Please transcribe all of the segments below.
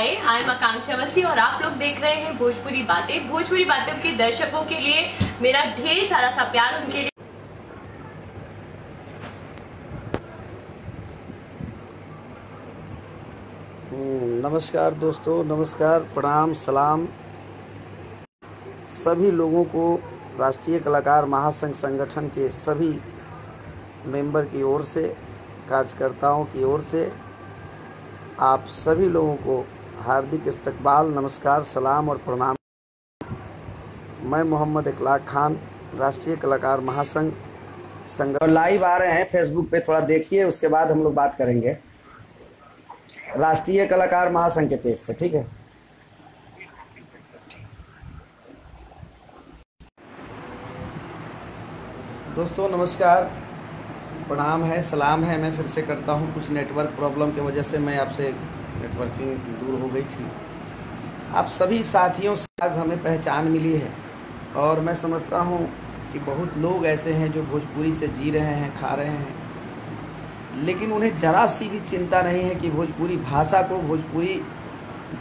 hi I am आकांक्षा मसी और आप लोग देख रहे हैं भोजपुरी बातें भोजपुरी बातें के दर्शकों के लिए मेरा ढेर सारा सा प्यार उनके लिए हम्म, नमस्कार दोस्तों नमस्कार प्रणाम सलाम सभी लोगों को राष्ट्रीय कलाकार महासंघ संगठन के सभी मेंबर की ओर से कार्यकर्ताओं की ओर से आप सभी लोगों को हार्दिक इस्तकबाल नमस्कार सलाम और प्रणाम मैं मोहम्मद इकलाक खान राष्ट्रीय कलाकार महासंघ संग लाइव आ रहे हैं फेसबुक पे थोड़ा देखिए उसके बाद हम लोग बात करेंगे राष्ट्रीय कलाकार महासंघ के पेज से ठीक है दोस्तों नमस्कार प्रणाम है सलाम है मैं फिर से करता हूँ कुछ नेटवर्क प्रॉब्लम की वजह से मैं आपसे नेटवर्किंग दूर हो गई थी आप सभी साथियों से आज हमें पहचान मिली है और मैं समझता हूँ कि बहुत लोग ऐसे हैं जो भोजपुरी से जी रहे हैं खा रहे हैं लेकिन उन्हें जरा सी भी चिंता नहीं है कि भोजपुरी भाषा को भोजपुरी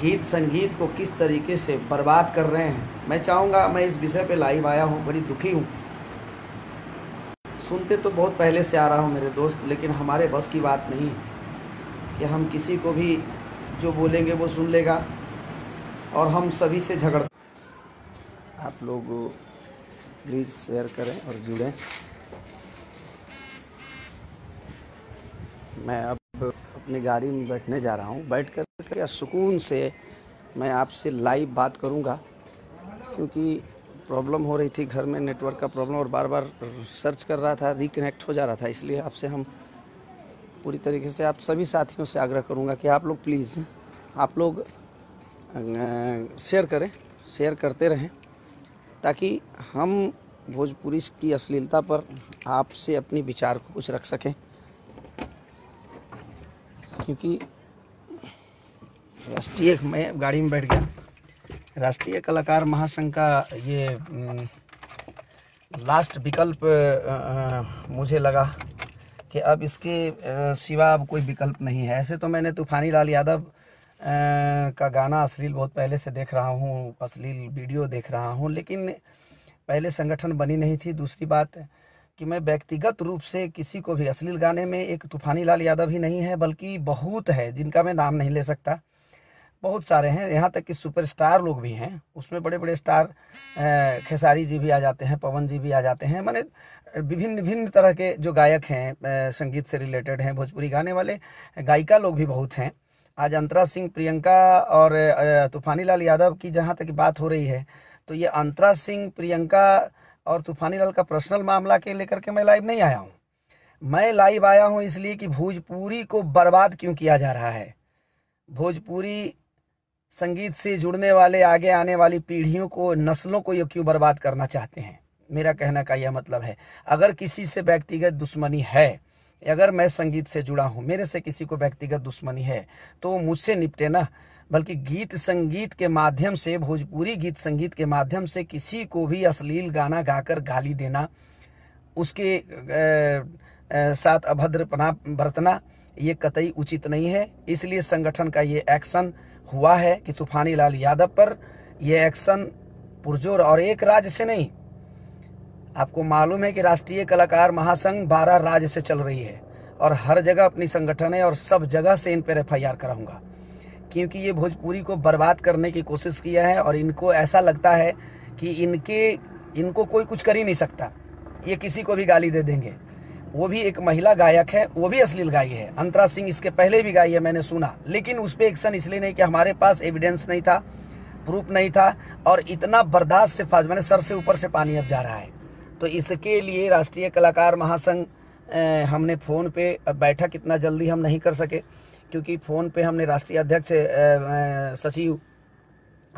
गीत संगीत को किस तरीके से बर्बाद कर रहे हैं मैं चाहूँगा मैं इस विषय पे लाइव आया हूँ बड़ी दुखी हूँ सुनते तो बहुत पहले से आ रहा हूँ मेरे दोस्त लेकिन हमारे बस की बात नहीं कि हम किसी को भी जो बोलेंगे वो सुन लेगा और हम सभी से झगड़ आप लोग प्लीज़ शेयर करें और जुड़ें मैं अब अपनी गाड़ी में बैठने जा रहा हूँ बैठ कर या सुकून से मैं आपसे लाइव बात करूँगा क्योंकि प्रॉब्लम हो रही थी घर में नेटवर्क का प्रॉब्लम और बार बार सर्च कर रहा था रिकनेक्ट हो जा रहा था इसलिए आपसे हम पूरी तरीके से आप सभी साथियों से आग्रह करूँगा कि आप लोग प्लीज़ आप लोग शेयर अं, करें शेयर करते रहें ताकि हम भोजपुरी की अश्लीलता पर आपसे अपनी विचार को कुछ रख सकें क्योंकि राष्ट्रीय मैं गाड़ी में बैठ गया राष्ट्रीय कलाकार महासंघ का ये लास्ट अं, विकल्प अं, मुझे लगा कि अब इसके सिवा अब कोई विकल्प नहीं है ऐसे तो मैंने तूफ़ानी लाल यादव का गाना अश्लील बहुत पहले से देख रहा हूँ अश्लील वीडियो देख रहा हूँ लेकिन पहले संगठन बनी नहीं थी दूसरी बात कि मैं व्यक्तिगत रूप से किसी को भी अश्लील गाने में एक तूफ़ानी लाल यादव ही नहीं है बल्कि बहुत है जिनका मैं नाम नहीं ले सकता बहुत सारे हैं यहाँ तक कि सुपरस्टार लोग भी हैं उसमें बड़े बड़े स्टार खेसारी जी भी आ जाते हैं पवन जी भी आ जाते हैं मैंने विभिन्न भिन्न तरह के जो गायक हैं संगीत से रिलेटेड हैं भोजपुरी गाने वाले गायिका लोग भी बहुत हैं आज अंतरा सिंह प्रियंका और तूफानी लाल यादव की जहाँ तक बात हो रही है तो ये अंतरा सिंह प्रियंका और तूफानी लाल का पर्सनल मामला के लेकर के मैं लाइव नहीं आया हूँ मैं लाइव आया हूँ इसलिए कि भोजपुरी को बर्बाद क्यों किया जा रहा है भोजपुरी संगीत से जुड़ने वाले आगे आने वाली पीढ़ियों को नस्लों को ये क्यों बर्बाद करना चाहते हैं मेरा कहने का यह मतलब है अगर किसी से व्यक्तिगत दुश्मनी है अगर मैं संगीत से जुड़ा हूँ मेरे से किसी को व्यक्तिगत दुश्मनी है तो मुझसे निपटे ना बल्कि गीत संगीत के माध्यम से भोजपुरी गीत संगीत के माध्यम से किसी को भी अश्लील गाना गाकर गाली देना उसके साथ अभद्रपना बरतना ये कतई उचित नहीं है इसलिए संगठन का ये एक्शन हुआ है कि तूफानी लाल यादव पर यह एक्शन पुरजोर और एक राज्य से नहीं आपको मालूम है कि राष्ट्रीय कलाकार महासंघ बारह राज्य से चल रही है और हर जगह अपनी संगठन है और सब जगह से इन पर एफ आई कराऊंगा क्योंकि ये भोजपुरी को बर्बाद करने की कोशिश किया है और इनको ऐसा लगता है कि इनके इनको कोई कुछ कर ही नहीं सकता ये किसी को भी गाली दे देंगे वो भी एक महिला गायक है वो भी अश्लील गाई है अंतरा सिंह इसके पहले भी गाई है मैंने सुना लेकिन उस पर एक्शन इसलिए नहीं कि हमारे पास एविडेंस नहीं था प्रूफ नहीं था और इतना बर्दाश्त से फाज मैंने सर से ऊपर से पानी अब जा रहा है तो इसके लिए राष्ट्रीय कलाकार महासंघ हमने फ़ोन पे बैठक इतना जल्दी हम नहीं कर सके क्योंकि फ़ोन पे हमने राष्ट्रीय अध्यक्ष सचिव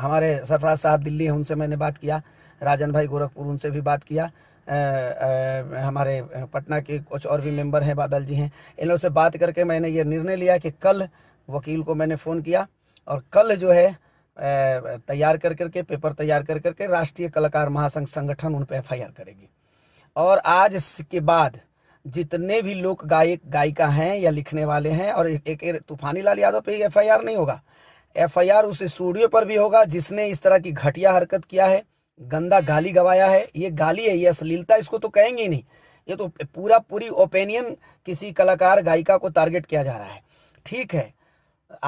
हमारे सरफराज साहब दिल्ली हैं उनसे मैंने बात किया राजन भाई गोरखपुर उनसे भी बात किया आ, आ, हमारे पटना के कुछ और भी मेंबर हैं बादल जी हैं इन लोगों से बात करके मैंने ये निर्णय लिया कि कल वकील को मैंने फ़ोन किया और कल जो है तैयार कर करके पेपर तैयार कर करके राष्ट्रीय कलाकार महासंघ संगठन उन पर एफ करेगी और आज के बाद जितने भी लोक गायक गायिका हैं या लिखने वाले हैं और एक, एक, एक तूफानी लाल यादव पे एफ नहीं होगा एफ उस स्टूडियो पर भी होगा जिसने इस तरह की घटिया हरकत किया है गंदा गाली गवाया है ये गाली है ये अश्लीलता इसको तो कहेंगे ही नहीं ये तो पूरा पूरी ओपिनियन किसी कलाकार गायिका को टारगेट किया जा रहा है ठीक है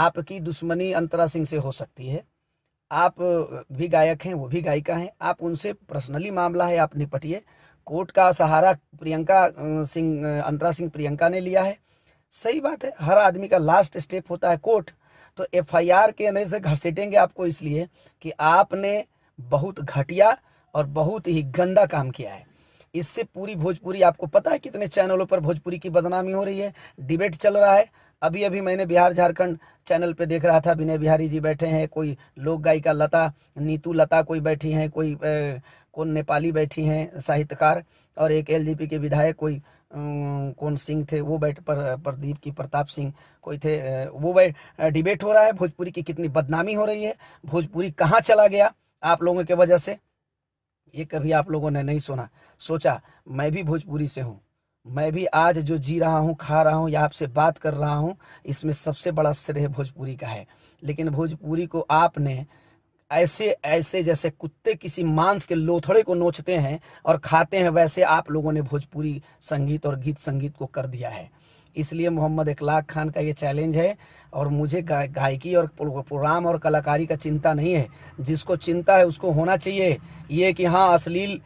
आपकी दुश्मनी अंतरा सिंह से हो सकती है आप भी गायक हैं वो भी गायिका हैं आप उनसे पर्सनली मामला है आप निपटिए कोर्ट का सहारा प्रियंका सिंह अंतरा सिंह प्रियंका ने लिया है सही बात है हर आदमी का लास्ट स्टेप होता है कोर्ट तो एफआईआर के अंदर से घसीटेंगे आपको इसलिए कि आपने बहुत घटिया और बहुत ही गंदा काम किया है इससे पूरी भोजपुरी आपको पता है कितने चैनलों पर भोजपुरी की बदनामी हो रही है डिबेट चल रहा है अभी अभी मैंने बिहार झारखंड चैनल पे देख रहा था विनय बिहारी जी बैठे हैं कोई लोक गायिका लता नीतू लता कोई बैठी हैं कोई कौन नेपाली बैठी हैं साहित्यकार और एक एलजीपी के विधायक कोई कौन सिंह थे वो बैठ पर प्रदीप की प्रताप सिंह कोई थे वो बैठ डिबेट हो रहा है भोजपुरी की कितनी बदनामी हो रही है भोजपुरी कहाँ चला गया आप लोगों के वजह से ये कभी आप लोगों ने नहीं सुना सोचा मैं भी भोजपुरी से हूँ मैं भी आज जो जी रहा हूँ खा रहा हूँ या आपसे बात कर रहा हूँ इसमें सबसे बड़ा श्रेय भोजपुरी का है लेकिन भोजपुरी को आपने ऐसे ऐसे जैसे कुत्ते किसी मांस के लोथड़े को नोचते हैं और खाते हैं वैसे आप लोगों ने भोजपुरी संगीत और गीत संगीत को कर दिया है इसलिए मोहम्मद इखलाक खान का ये चैलेंज है और मुझे गायकी और प्रोग्राम और कलाकारी का चिंता नहीं है जिसको चिंता है उसको होना चाहिए ये कि हाँ अश्लील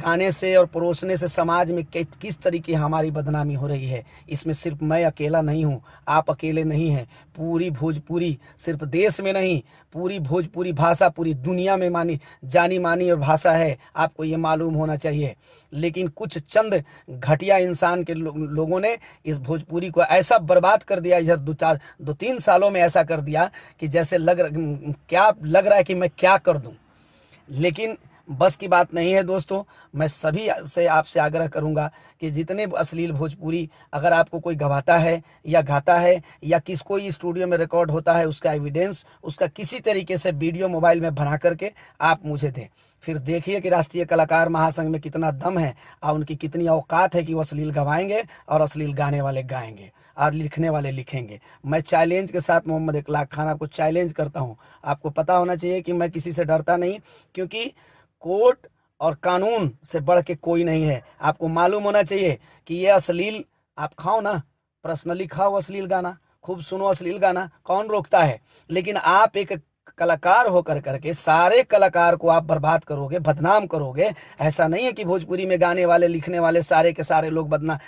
गाने से और परोसने से समाज में किस तरीके हमारी बदनामी हो रही है इसमें सिर्फ मैं अकेला नहीं हूँ आप अकेले नहीं हैं पूरी भोजपुरी सिर्फ देश में नहीं पूरी भोजपुरी भाषा पूरी दुनिया में मानी जानी मानी और भाषा है आपको ये मालूम होना चाहिए लेकिन कुछ चंद घटिया इंसान के लो, लोगों ने इस भोजपुरी को ऐसा बर्बाद कर दिया इधर दो चार दो तीन सालों में ऐसा कर दिया कि जैसे लग क्या लग रहा है कि मैं क्या कर दूं लेकिन बस की बात नहीं है दोस्तों मैं सभी से आपसे आग्रह करूंगा कि जितने अश्लील भोजपुरी अगर आपको कोई गवाता है या गाता है या किस कोई स्टूडियो में रिकॉर्ड होता है उसका एविडेंस उसका किसी तरीके से वीडियो मोबाइल में बना करके आप मुझे दें फिर देखिए कि राष्ट्रीय कलाकार महासंघ में कितना दम है और उनकी कितनी औकात है कि वो अश्लील गवाएंगे और अश्लील गाने वाले गाएंगे और लिखने वाले लिखेंगे मैं चैलेंज के साथ मोहम्मद इकलाक खान आपको चैलेंज करता हूँ आपको पता होना चाहिए कि मैं किसी से डरता नहीं क्योंकि कोर्ट और कानून से बढ़ के कोई नहीं है आपको मालूम होना चाहिए कि ये अश्लील आप खाओ ना पर्सनली खाओ अश्लील गाना खूब सुनो अश्लील गाना कौन रोकता है लेकिन आप एक कलाकार होकर करके सारे कलाकार को आप बर्बाद करोगे बदनाम करोगे ऐसा नहीं है कि भोजपुरी में गाने वाले लिखने वाले सारे के सारे लोग बदना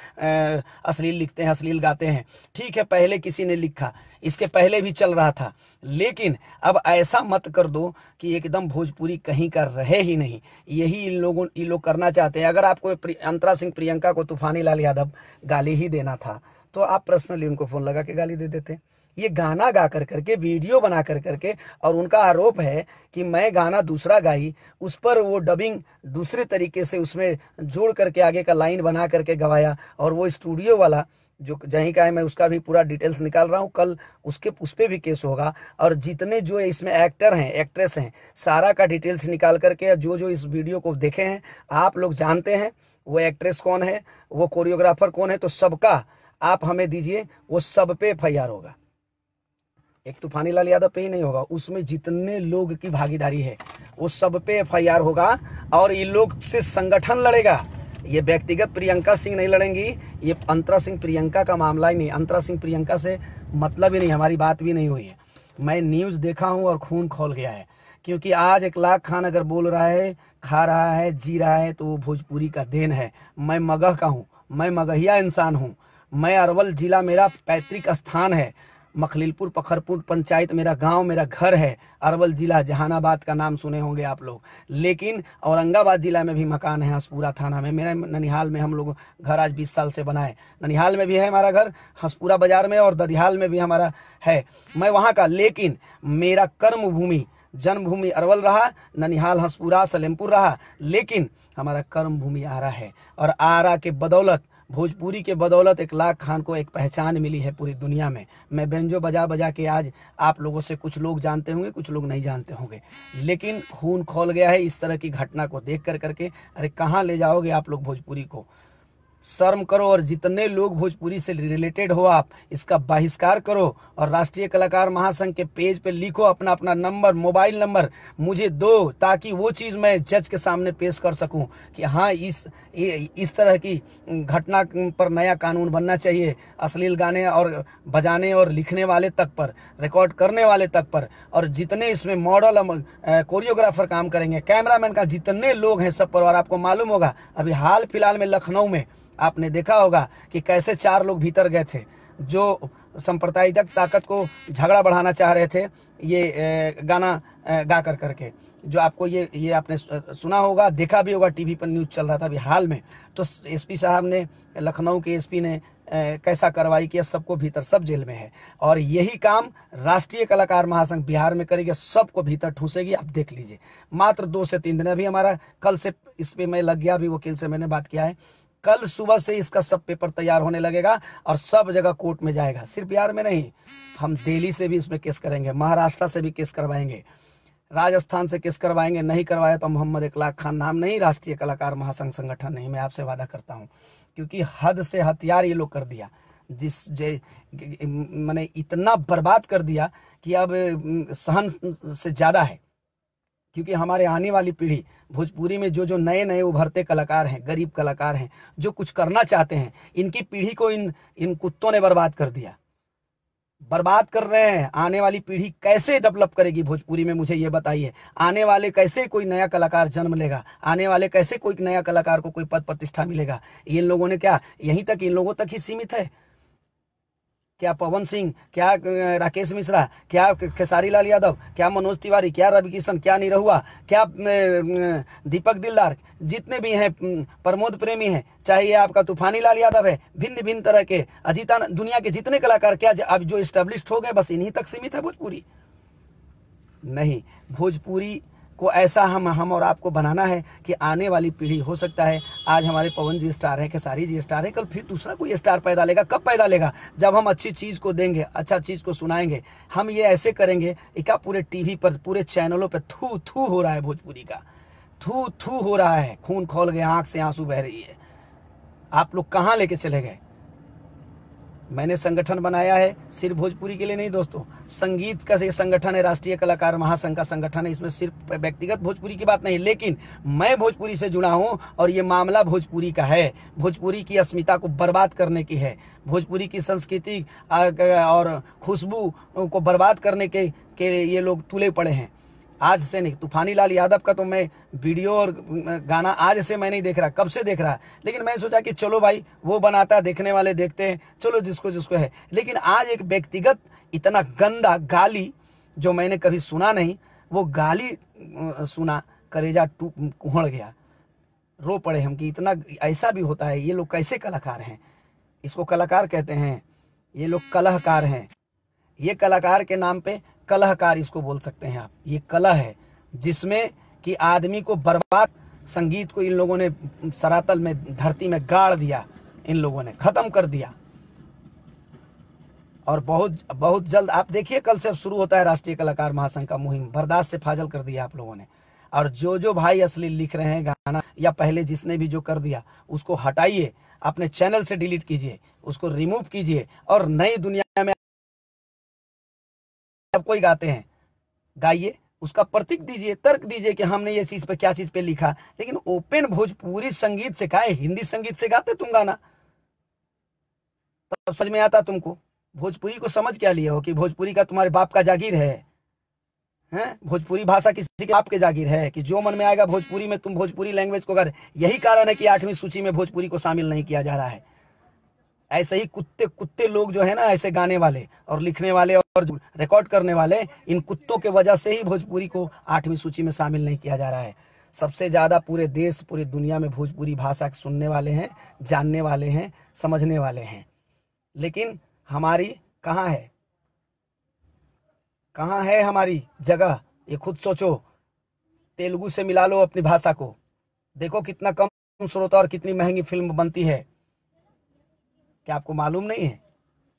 अश्लील लिखते हैं अश्लील गाते हैं ठीक है पहले किसी ने लिखा इसके पहले भी चल रहा था लेकिन अब ऐसा मत कर दो कि एकदम भोजपुरी कहीं का रहे ही नहीं यही इन लोगों ये लोग करना चाहते हैं अगर आपको अंतरा सिंह प्रियंका को तूफानी लाल यादव गाली ही देना था तो आप पर्सनली उनको फ़ोन लगा के गाली दे देते ये गाना गा कर करके वीडियो बना कर करके और उनका आरोप है कि मैं गाना दूसरा गाई उस पर वो डबिंग दूसरे तरीके से उसमें जोड़ करके आगे का लाइन बना करके गवाया और वो स्टूडियो वाला जो जहीं का है मैं उसका भी पूरा डिटेल्स निकाल रहा हूँ कल उसके उस पर भी केस होगा और जितने जो इसमें एक्टर हैं एक्ट्रेस हैं सारा का डिटेल्स निकाल करके जो जो इस वीडियो को देखे हैं आप लोग जानते हैं वो एक्ट्रेस कौन है वो कोरियोग्राफर कौन है तो सबका आप हमें दीजिए वो सब पे एफ होगा एक तूफानी तो लाल यादव पे ही नहीं होगा उसमें जितने लोग की भागीदारी है वो सब पे एफआईआर होगा और ये लोग से संगठन लड़ेगा ये व्यक्तिगत प्रियंका सिंह नहीं लड़ेंगी ये अंतरा सिंह प्रियंका का मामला ही नहीं अंतरा सिंह प्रियंका से मतलब ही नहीं हमारी बात भी नहीं हुई है मैं न्यूज़ देखा हूँ और खून खोल गया है क्योंकि आज एक लाख खान अगर बोल रहा है खा रहा है जी रहा है तो वो भोजपुरी का देन है मैं मगह का हूँ मैं मगहिया इंसान हूँ मैं अरवल जिला मेरा पैतृक स्थान है मखलिलपुर पखरपुर पंचायत मेरा गांव मेरा घर है अरवल ज़िला जहानाबाद का नाम सुने होंगे आप लोग लेकिन औरंगाबाद ज़िला में भी मकान है हंसपुरा थाना में मेरे ननिहाल में हम लोग घर आज बीस साल से बनाए ननिहाल में भी है हमारा घर हंसपुरा बाज़ार में और ददिहाल में भी हमारा है मैं वहाँ का लेकिन मेरा कर्म भूमि जन्मभूमि अरवल रहा ननिहाल हंसपुरा सलेमपुर रहा लेकिन हमारा कर्म भूमि आरा है और आरा के बदौलत भोजपुरी के बदौलत एक लाख खान को एक पहचान मिली है पूरी दुनिया में मैं बेंजो बजा बजा के आज आप लोगों से कुछ लोग जानते होंगे कुछ लोग नहीं जानते होंगे लेकिन खून खोल गया है इस तरह की घटना को देख कर करके अरे कहाँ ले जाओगे आप लोग भोजपुरी को शर्म करो और जितने लोग भोजपुरी से रिलेटेड हो आप इसका बहिष्कार करो और राष्ट्रीय कलाकार महासंघ के पेज पे लिखो अपना अपना नंबर मोबाइल नंबर मुझे दो ताकि वो चीज़ मैं जज के सामने पेश कर सकूं कि हाँ इस इस तरह की घटना पर नया कानून बनना चाहिए अश्लील गाने और बजाने और लिखने वाले तक पर रिकॉर्ड करने वाले तक पर और जितने इसमें मॉडल और कोरियोग्राफर काम करेंगे कैमरामैन का जितने लोग हैं सब पर और आपको मालूम होगा अभी हाल फिलहाल में लखनऊ में आपने देखा होगा कि कैसे चार लोग भीतर गए थे जो सांप्रदायिक ताकत को झगड़ा बढ़ाना चाह रहे थे ये गाना गा कर करके जो आपको ये ये आपने सुना होगा देखा भी होगा टीवी पर न्यूज़ चल रहा था अभी हाल में तो एसपी साहब ने लखनऊ के एसपी ने कैसा कार्रवाई किया सबको भीतर सब जेल में है और यही काम राष्ट्रीय कलाकार महासंघ बिहार में करेगी सबको भीतर ठूसेगी आप देख लीजिए मात्र दो से तीन दिन अभी हमारा कल से इस पर मैं लग गया अभी वकील से मैंने बात किया है कल सुबह से इसका सब पेपर तैयार होने लगेगा और सब जगह कोर्ट में जाएगा सिर्फ बिहार में नहीं हम दिल्ली से भी इसमें केस करेंगे महाराष्ट्र से भी केस करवाएंगे राजस्थान से केस करवाएंगे नहीं करवाया तो मोहम्मद इकलाक खान नाम नहीं राष्ट्रीय कलाकार महासंघ संगठन नहीं मैं आपसे वादा करता हूँ क्योंकि हद से हथियार ये लोग कर दिया जिस जे मैंने इतना बर्बाद कर दिया कि अब सहन से ज़्यादा है क्योंकि हमारे आने वाली पीढ़ी भोजपुरी में जो जो नए नए उभरते कलाकार हैं गरीब कलाकार हैं जो कुछ करना चाहते हैं इनकी पीढ़ी को इन इन कुत्तों ने बर्बाद कर दिया बर्बाद कर रहे हैं आने वाली पीढ़ी कैसे डेवलप करेगी भोजपुरी में मुझे ये बताइए आने वाले कैसे कोई नया कलाकार जन्म लेगा आने वाले कैसे कोई नया कलाकार को कोई पद प्रतिष्ठा मिलेगा इन लोगों ने क्या यहीं तक इन लोगों तक ही सीमित है क्या पवन सिंह क्या राकेश मिश्रा क्या खेसारी लाल यादव क्या मनोज तिवारी क्या रवि किशन क्या निरहुआ क्या दीपक दिलदार जितने भी हैं प्रमोद प्रेमी हैं चाहे आपका तूफानी लाल यादव है भिन्न भिन्न तरह के अजीता दुनिया के जितने कलाकार क्या अब जो इस्टेब्लिश हो गए बस इन्हीं तक सीमित है भोजपुरी नहीं भोजपुरी को ऐसा हम हम और आपको बनाना है कि आने वाली पीढ़ी हो सकता है आज हमारे पवन जी स्टार है खेसारी जी स्टार है कल फिर दूसरा कोई स्टार पैदा लेगा कब पैदा लेगा जब हम अच्छी चीज़ को देंगे अच्छा चीज़ को सुनाएंगे हम ये ऐसे करेंगे इका पूरे टीवी पर पूरे चैनलों पर थू थू हो रहा है भोजपुरी का थू थू हो रहा है खून खोल गए आँख से आंसू बह रही है आप लोग कहाँ लेके चले गए मैंने संगठन बनाया है सिर्फ भोजपुरी के लिए नहीं दोस्तों संगीत का ये संगठन है राष्ट्रीय कलाकार महासंघ का संगठन है इसमें सिर्फ व्यक्तिगत भोजपुरी की बात नहीं लेकिन मैं भोजपुरी से जुड़ा हूँ और ये मामला भोजपुरी का है भोजपुरी की अस्मिता को बर्बाद करने की है भोजपुरी की संस्कृति और खुशबू को बर्बाद करने के, के ये लोग तुले पड़े हैं आज से नहीं तूफानी लाल यादव का तो मैं वीडियो और गाना आज से मैं नहीं देख रहा कब से देख रहा लेकिन मैं सोचा कि चलो भाई वो बनाता है देखने वाले देखते हैं चलो जिसको जिसको है लेकिन आज एक व्यक्तिगत इतना गंदा गाली जो मैंने कभी सुना नहीं वो गाली सुना करेजा टू कुहड़ गया रो पड़े हम कि इतना ऐसा भी होता है ये लोग कैसे कलाकार हैं इसको कलाकार कहते हैं ये लोग कलाकार हैं ये कलाकार के नाम पर कलहकार इसको बोल सकते हैं आप ये कलह है जिसमें कि आदमी को बर्बाद संगीत को इन लोगों ने सरातल में धरती में गाड़ दिया इन लोगों ने ख़त्म कर दिया और बहुत बहुत जल्द आप देखिए कल से अब शुरू होता है राष्ट्रीय कलाकार महासंघ का मुहिम बर्दाश्त से फाजल कर दिया आप लोगों ने और जो जो भाई असली लिख रहे हैं गाना या पहले जिसने भी जो कर दिया उसको हटाइए अपने चैनल से डिलीट कीजिए उसको रिमूव कीजिए और नई दुनिया में सबको कोई गाते हैं गाइए उसका प्रतीक दीजिए तर्क दीजिए कि हमने ये चीज पे क्या चीज पे लिखा लेकिन ओपन भोजपुरी संगीत से गाए हिंदी संगीत से गाते तुम गाना तब समझ में आता तुमको भोजपुरी को समझ क्या लिए हो कि भोजपुरी का तुम्हारे बाप का जागीर है हैं भोजपुरी भाषा किसी के बाप के जागीर है कि जो मन में आएगा भोजपुरी में तुम भोजपुरी लैंग्वेज को अगर यही कारण है कि आठवीं सूची में भोजपुरी को शामिल नहीं किया जा रहा है ऐसे ही कुत्ते कुत्ते लोग जो है ना ऐसे गाने वाले और लिखने वाले और रिकॉर्ड करने वाले इन कुत्तों के वजह से ही भोजपुरी को आठवीं सूची में शामिल नहीं किया जा रहा है सबसे ज़्यादा पूरे देश पूरी दुनिया में भोजपुरी भाषा सुनने वाले हैं जानने वाले हैं समझने वाले हैं लेकिन हमारी कहाँ है कहाँ है हमारी जगह ये खुद सोचो तेलुगु से मिला लो अपनी भाषा को देखो कितना कम स्रोत और कितनी महंगी फिल्म बनती है क्या आपको मालूम नहीं है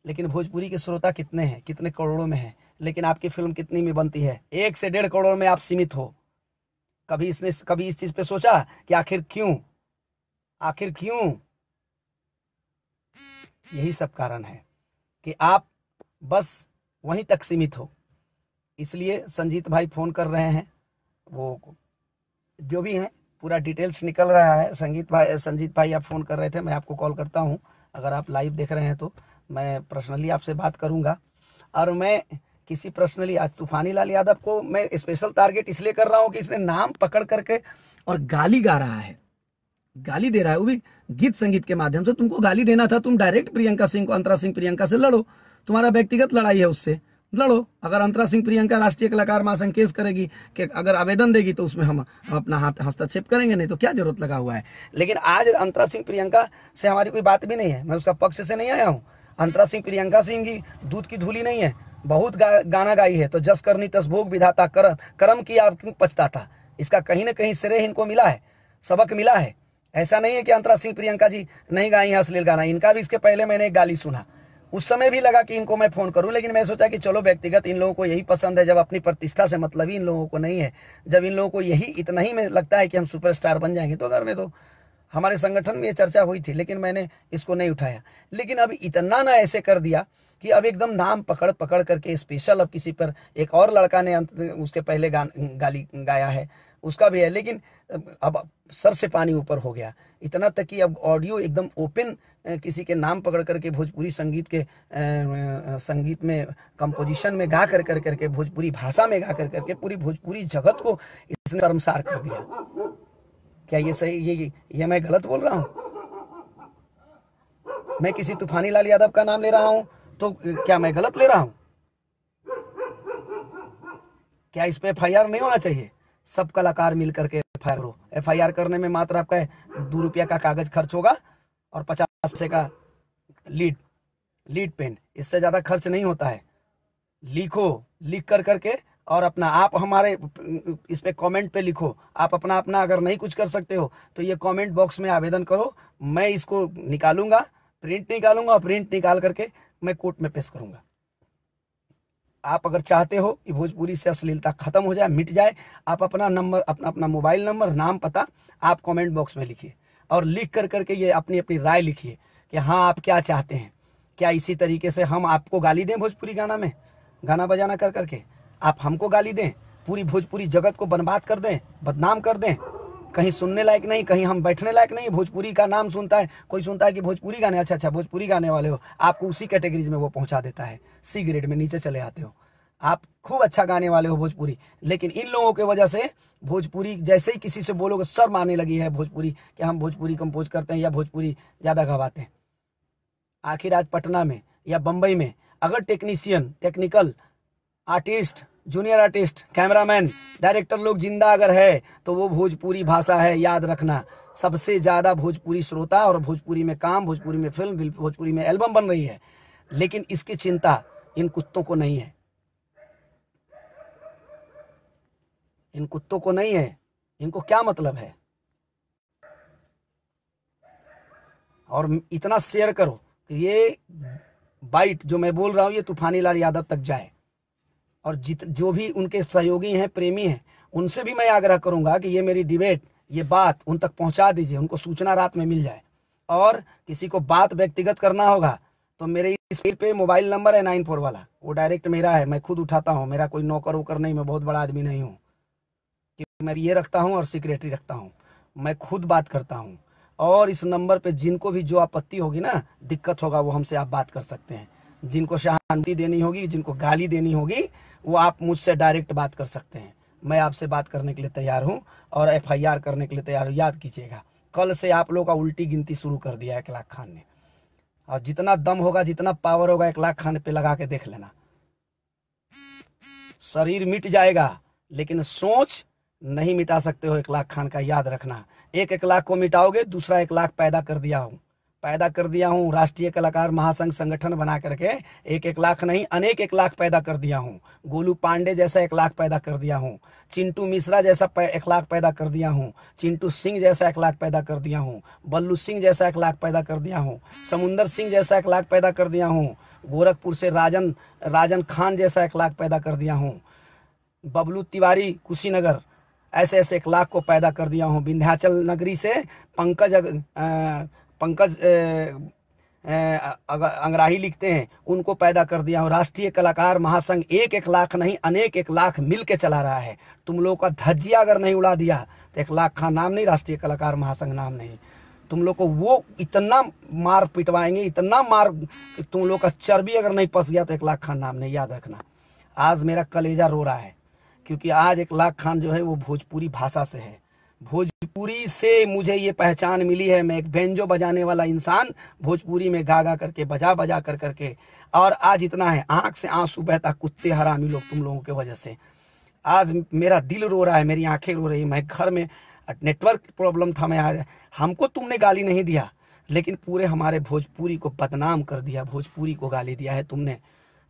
लेकिन भोजपुरी के श्रोता कितने हैं कितने करोड़ों में हैं लेकिन आपकी फिल्म कितनी में बनती है एक से डेढ़ करोड़ में आप सीमित हो कभी इसने कभी इस चीज़ पे सोचा कि आखिर क्यों आखिर क्यों यही सब कारण है कि आप बस वहीं तक सीमित हो इसलिए संजीत भाई फ़ोन कर रहे हैं वो जो भी हैं पूरा डिटेल्स निकल रहा है संगीत भाई संजीत भाई आप फ़ोन कर रहे थे मैं आपको कॉल करता हूँ अगर आप लाइव देख रहे हैं तो मैं पर्सनली आपसे बात करूंगा और मैं किसी पर्सनली आज तूफानी लाल यादव को मैं स्पेशल टारगेट इसलिए कर रहा हूँ कि इसने नाम पकड़ करके और गाली गा रहा है गाली दे रहा है वो भी गीत संगीत के माध्यम से तुमको गाली देना था तुम डायरेक्ट प्रियंका सिंह को अंतरा सिंह प्रियंका से लड़ो तुम्हारा व्यक्तिगत लड़ाई है उससे लड़ो अगर अंतरा सिंह प्रियंका राष्ट्रीय कलाकार महासंघ केस करेगी कि अगर आवेदन देगी तो उसमें हम अपना हाथ हस्तक्षेप करेंगे नहीं तो क्या जरूरत लगा हुआ है लेकिन आज अंतरा सिंह प्रियंका से हमारी कोई बात भी नहीं है मैं उसका पक्ष से नहीं आया हूँ अंतरा सिंह प्रियंका सिंह की दूध की धूली नहीं है बहुत गा, गाना गाई है तो जस करनी तस्भोग विधाता करम कर्म की आप क्यों पछताता इसका कहीं ना कहीं श्रेय इनको मिला है सबक मिला है ऐसा नहीं है कि अंतरा सिंह प्रियंका जी नहीं गाई है अश्लील गाना इनका भी इसके पहले मैंने एक गाली सुना उस समय भी लगा कि इनको मैं फ़ोन करूं लेकिन मैं सोचा कि चलो व्यक्तिगत इन लोगों को यही पसंद है जब अपनी प्रतिष्ठा से मतलब ही इन लोगों को नहीं है जब इन लोगों को यही इतना ही में लगता है कि हम सुपरस्टार बन जाएंगे तो करने दो तो, हमारे संगठन में ये चर्चा हुई थी लेकिन मैंने इसको नहीं उठाया लेकिन अब इतना ना ऐसे कर दिया कि अब एकदम नाम पकड़ पकड़ करके स्पेशल अब किसी पर एक और लड़का ने उसके पहले गा, गाली गाया है उसका भी है लेकिन अब सर से पानी ऊपर हो गया इतना तक कि अब ऑडियो एकदम ओपन किसी के नाम पकड़ करके भोजपुरी संगीत के संगीत में कंपोजिशन में गा कर कर करके भोजपुरी भाषा में गा कर करके पूरी भोजपुरी जगत को इसने शर्मसार कर दिया क्या ये सही ये ये मैं गलत बोल रहा हूँ मैं किसी तूफानी लाल यादव का नाम ले रहा हूँ तो क्या मैं गलत ले रहा हूँ क्या इस पर एफ नहीं होना चाहिए सब कलाकार मिल करके एफ आई करो एफ आई आर करने में मात्र आपका दो रुपया का कागज खर्च होगा और पचास से का लीड लीड पेन इससे ज़्यादा खर्च नहीं होता है लिखो लिख कर करके और अपना आप हमारे इस पर कमेंट पे लिखो आप अपना अपना अगर नहीं कुछ कर सकते हो तो ये कमेंट बॉक्स में आवेदन करो मैं इसको निकालूंगा प्रिंट निकालूंगा और प्रिंट निकाल करके मैं कोर्ट में पेश करूंगा आप अगर चाहते हो कि भोजपुरी से अश्लीलता खत्म हो जाए मिट जाए आप अपना नंबर अपना अपना मोबाइल नंबर नाम पता आप कमेंट बॉक्स में लिखिए और लिख कर करके ये अपनी अपनी राय लिखिए कि हाँ आप क्या चाहते हैं क्या इसी तरीके से हम आपको गाली दें भोजपुरी गाना में गाना बजाना कर करके आप हमको गाली दें पूरी भोजपुरी जगत को बर्बाद कर दें बदनाम कर दें कहीं सुनने लायक नहीं कहीं हम बैठने लायक नहीं भोजपुरी का नाम सुनता है कोई सुनता है कि भोजपुरी गाने अच्छा अच्छा भोजपुरी गाने वाले हो आपको उसी कैटेगरीज में वो पहुंचा देता है सी ग्रेड में नीचे चले आते हो आप खूब अच्छा गाने वाले हो भोजपुरी लेकिन इन लोगों की वजह से भोजपुरी जैसे ही किसी से बोलोगे शर्म आने लगी है भोजपुरी कि हम भोजपुरी कंपोज करते हैं या भोजपुरी ज़्यादा गवाते हैं आखिर आज पटना में या बम्बई में अगर technician technical artist junior artist cameraman director लोग जिंदा अगर है तो वो भोजपुरी भाषा है याद रखना सबसे ज़्यादा भोजपुरी श्रोता और भोजपुरी में काम भोजपुरी में फिल्म भोजपुरी में एल्बम बन रही है लेकिन इसकी चिंता इन कुत्तों को नहीं है इन कुत्तों को नहीं है इनको क्या मतलब है और इतना शेयर करो कि ये बाइट जो मैं बोल रहा हूँ ये तूफानी लाल यादव तक जाए और जित जो भी उनके सहयोगी हैं प्रेमी हैं उनसे भी मैं आग्रह करूंगा कि ये मेरी डिबेट ये बात उन तक पहुंचा दीजिए उनको सूचना रात में मिल जाए और किसी को बात व्यक्तिगत करना होगा तो मेरे स्क्रीन पे मोबाइल नंबर है नाइन फोर वाला वो डायरेक्ट मेरा है मैं खुद उठाता हूँ मेरा कोई नौकर वोकर नहीं मैं बहुत बड़ा आदमी नहीं हूँ कि मैं ये रखता हूँ और सिक्रेटरी रखता हूँ मैं खुद बात करता हूँ और इस नंबर पर जिनको भी जो आपत्ति होगी ना दिक्कत होगा वो हमसे आप बात कर सकते हैं जिनको शांति देनी होगी जिनको गाली देनी होगी वो आप मुझसे डायरेक्ट बात कर सकते हैं मैं आपसे बात करने के लिए तैयार हूँ और एफआईआर करने के लिए तैयार हूँ याद कीजिएगा कल से आप लोगों का उल्टी गिनती शुरू कर दिया एक लाख खान ने और जितना दम होगा जितना पावर होगा एक लाख खान पे लगा के देख लेना शरीर मिट जाएगा लेकिन सोच नहीं मिटा सकते हो एक लाख खान का याद रखना एक एक लाख को मिटाओगे दूसरा एक लाख पैदा कर दिया हूँ पैदा कर दिया हूँ राष्ट्रीय कलाकार महासंघ संगठन बना करके एक एक लाख नहीं अनेक एक लाख पैदा कर दिया हूँ गोलू पांडे जैसा एक लाख पैदा कर दिया हूँ चिंटू मिश्रा जैसा एक लाख पैदा कर दिया हूँ चिंटू सिंह जैसा एक लाख पैदा कर दिया हूँ बल्लू सिंह जैसा एक लाख पैदा कर दिया हूँ समुंदर सिंह जैसा एक लाख पैदा कर दिया हूँ गोरखपुर से राजन राजन खान जैसा एक लाख पैदा कर दिया हूँ बबलू तिवारी कुशीनगर ऐसे ऐसे एक लाख को पैदा कर दिया हूँ विंध्याचल नगरी से पंकज पंकज अंग्राही लिखते हैं उनको पैदा कर दिया हूँ राष्ट्रीय कलाकार महासंघ एक एक लाख नहीं अनेक एक लाख मिल के चला रहा है तुम लोगों का धज्जिया अगर नहीं उड़ा दिया तो एक लाख का नाम नहीं राष्ट्रीय कलाकार महासंघ नाम नहीं तुम लोग को वो इतना मार पिटवाएंगे इतना मार तुम लोग का चर्बी अगर नहीं पस गया तो एक लाख खान नाम नहीं याद रखना आज मेरा कलेजा रो रहा है क्योंकि आज एक लाख खान जो है वो भोजपुरी भाषा से है भोजपुरी से मुझे ये पहचान मिली है मैं एक बेंजो बजाने वाला इंसान भोजपुरी में गा गा करके बजा बजा कर करके और आज इतना है आँख से आंसू बहता कुत्ते हरामी लोग तुम लोगों के वजह से आज मेरा दिल रो रहा है मेरी आंखें रो रही है मैं घर में नेटवर्क प्रॉब्लम था मैं आज हमको तुमने गाली नहीं दिया लेकिन पूरे हमारे भोजपुरी को बदनाम कर दिया भोजपुरी को गाली दिया है तुमने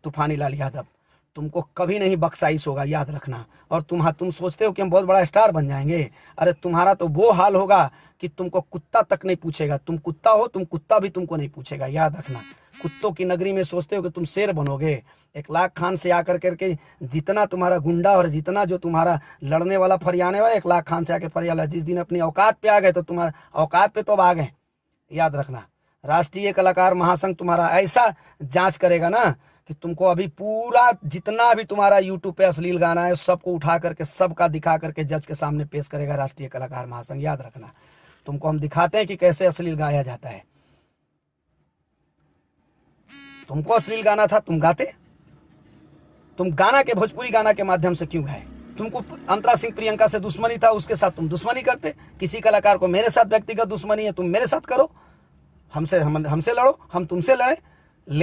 तूफानी लाल यादव तुमको कभी नहीं बख्साइश होगा याद रखना और तुम्हारा तुम सोचते हो कि हम बहुत बड़ा स्टार बन जाएंगे अरे तुम्हारा तो वो हाल होगा कि तुमको कुत्ता तक नहीं पूछेगा तुम कुत्ता हो तुम कुत्ता भी तुमको नहीं पूछेगा याद रखना कुत्तों की नगरी में सोचते हो कि तुम शेर बनोगे एक लाख खान से आकर करके जितना तुम्हारा गुंडा और जितना जो तुम्हारा लड़ने वाला फरियाने वाला एक लाख खान से आके फरियाला जिस दिन अपनी औकात पे आ गए तो तुम्हारे औकात पे तो अब आ गए याद रखना राष्ट्रीय कलाकार महासंघ तुम्हारा ऐसा जांच करेगा ना कि तुमको अभी पूरा जितना भी तुम्हारा यूट्यूब पे अश्लील गाना है सबको उठा करके सबका दिखा करके जज के सामने पेश करेगा राष्ट्रीय कलाकार महासंघ याद रखना तुमको हम दिखाते हैं कि कैसे अश्लील गाया जाता है तुमको अश्लील गाना था तुम गाते तुम गाना के भोजपुरी गाना के माध्यम से क्यों गाए तुमको अंतरा सिंह प्रियंका से दुश्मनी था उसके साथ तुम दुश्मनी करते किसी कलाकार को मेरे साथ व्यक्तिगत दुश्मनी है तुम मेरे साथ करो हमसे हम हमसे लड़ो हम तुमसे लड़े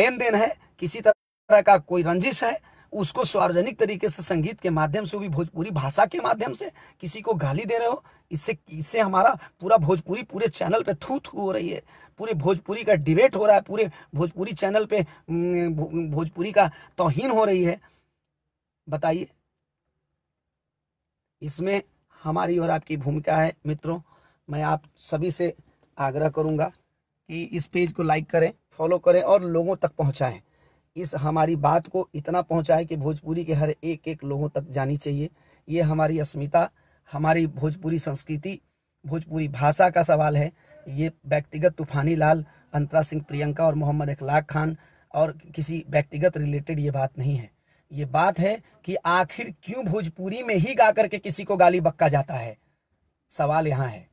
लेन देन है किसी तरह तरह का कोई रंजिश है उसको सार्वजनिक तरीके से संगीत के माध्यम से भी भोजपुरी भाषा के माध्यम से किसी को गाली दे रहे हो इससे इससे हमारा पूरा भोजपुरी पूरे चैनल पे थू थू हो रही है पूरे भोजपुरी का डिबेट हो रहा है पूरे भोजपुरी चैनल पे भोजपुरी का तोहिन हो रही है बताइए इसमें हमारी और आपकी भूमिका है मित्रों मैं आप सभी से आग्रह करूंगा कि इस पेज को लाइक करें फॉलो करें और लोगों तक पहुंचाएं इस हमारी बात को इतना पहुंचाए कि भोजपुरी के हर एक एक लोगों तक जानी चाहिए ये हमारी अस्मिता हमारी भोजपुरी संस्कृति भोजपुरी भाषा का सवाल है ये व्यक्तिगत तूफानी लाल अंतरा सिंह प्रियंका और मोहम्मद अखलाक खान और किसी व्यक्तिगत रिलेटेड ये बात नहीं है ये बात है कि आखिर क्यों भोजपुरी में ही गा करके किसी को गाली बक्का जाता है सवाल यहाँ है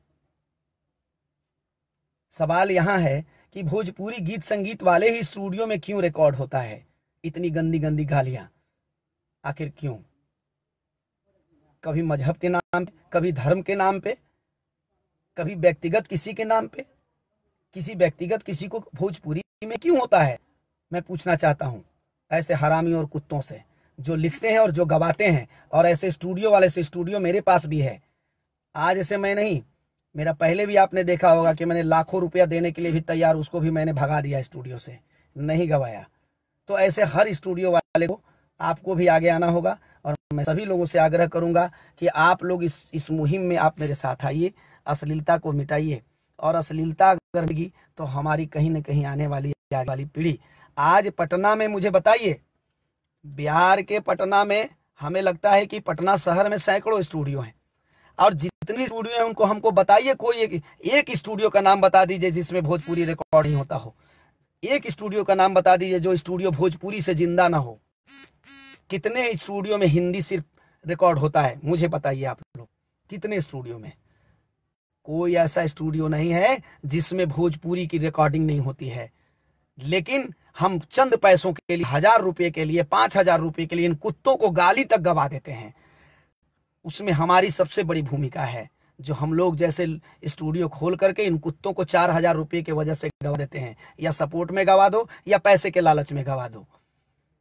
सवाल यहाँ है कि भोजपुरी गीत संगीत वाले ही स्टूडियो में क्यों रिकॉर्ड होता है इतनी गंदी गंदी गालियां आखिर क्यों कभी मजहब के नाम पे कभी धर्म के नाम पे कभी व्यक्तिगत किसी के नाम पे किसी व्यक्तिगत किसी को भोजपुरी में क्यों होता है मैं पूछना चाहता हूं ऐसे हरामी और कुत्तों से जो लिखते हैं और जो गवाते हैं और ऐसे स्टूडियो वाले से स्टूडियो मेरे पास भी है आज ऐसे मैं नहीं मेरा पहले भी आपने देखा होगा कि मैंने लाखों रुपया देने के लिए भी तैयार उसको भी मैंने भगा दिया स्टूडियो से नहीं गवाया तो ऐसे हर स्टूडियो वाले को आपको भी आगे आना होगा और मैं सभी लोगों से आग्रह करूंगा कि आप लोग इस इस मुहिम में आप मेरे साथ आइए अश्लीलता को मिटाइए और अश्लीलता अगर मिलेगी तो हमारी कहीं ना कहीं आने वाली आने वाली पीढ़ी आज पटना में मुझे बताइए बिहार के पटना में हमें लगता है कि पटना शहर में सैकड़ों स्टूडियो हैं और जितने स्टूडियो है उनको हमको बताइए कोई एक एक स्टूडियो का नाम बता दीजिए जिसमें भोजपुरी रिकॉर्डिंग होता हो एक स्टूडियो का नाम बता दीजिए जो स्टूडियो भोजपुरी से जिंदा ना हो कितने स्टूडियो में हिंदी सिर्फ रिकॉर्ड होता है मुझे बताइए आप लोग कितने स्टूडियो में कोई ऐसा स्टूडियो नहीं है जिसमें भोजपुरी की रिकॉर्डिंग नहीं होती है लेकिन हम चंद पैसों के लिए हजार रुपए के लिए पांच हजार रुपए के लिए इन कुत्तों को गाली तक गवा देते हैं उसमें हमारी सबसे बड़ी भूमिका है जो हम लोग जैसे स्टूडियो खोल करके इन कुत्तों को चार हजार रुपये की वजह से गवा देते हैं या सपोर्ट में गवा दो या पैसे के लालच में गवा दो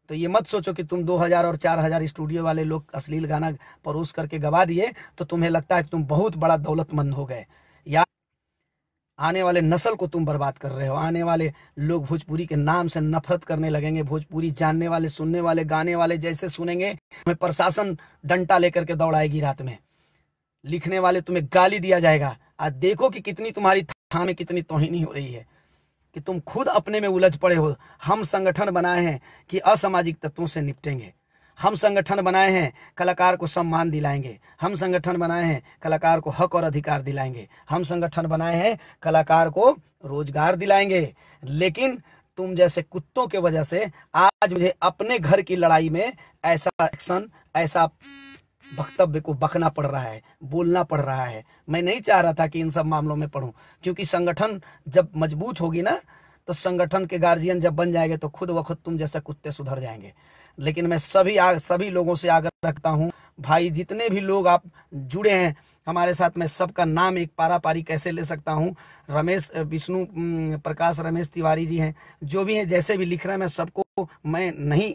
तो ये मत सोचो कि तुम दो हजार और चार हजार स्टूडियो वाले लोग अश्लील गाना परोस करके गवा दिए तो तुम्हें लगता है कि तुम बहुत बड़ा दौलतमंद हो गए या आने वाले नस्ल को तुम बर्बाद कर रहे हो आने वाले लोग भोजपुरी के नाम से नफरत करने लगेंगे भोजपुरी जानने वाले सुनने वाले गाने वाले जैसे सुनेंगे तुम्हें प्रशासन डंटा लेकर के दौड़ाएगी रात में लिखने वाले तुम्हें गाली दिया जाएगा आज देखो कि कितनी तुम्हारी था में कितनी तोहिनी हो रही है कि तुम खुद अपने में उलझ पड़े हो हम संगठन बनाए हैं कि असामाजिक तत्वों से निपटेंगे हम संगठन बनाए हैं कलाकार को सम्मान दिलाएंगे हम संगठन बनाए हैं कलाकार को हक और अधिकार दिलाएंगे हम संगठन बनाए हैं कलाकार को रोजगार दिलाएंगे लेकिन तुम जैसे कुत्तों के वजह से आज मुझे अपने घर की लड़ाई में ऐसा एक्शन ऐसा वक्तव्य को बकना पड़ रहा है बोलना पड़ रहा है मैं नहीं चाह रहा था कि इन सब मामलों में पढ़ूं क्योंकि संगठन जब मजबूत होगी ना तो संगठन के गार्जियन जब बन जाएंगे तो खुद ब खुद तुम जैसे कुत्ते सुधर जाएंगे लेकिन मैं सभी आ, सभी लोगों से आग्रह रखता हूँ भाई जितने भी लोग आप जुड़े हैं हमारे साथ मैं सबका नाम एक पारा पारी कैसे ले सकता हूँ रमेश विष्णु प्रकाश रमेश तिवारी जी हैं जो भी हैं जैसे भी लिख रहे हैं मैं सबको मैं नहीं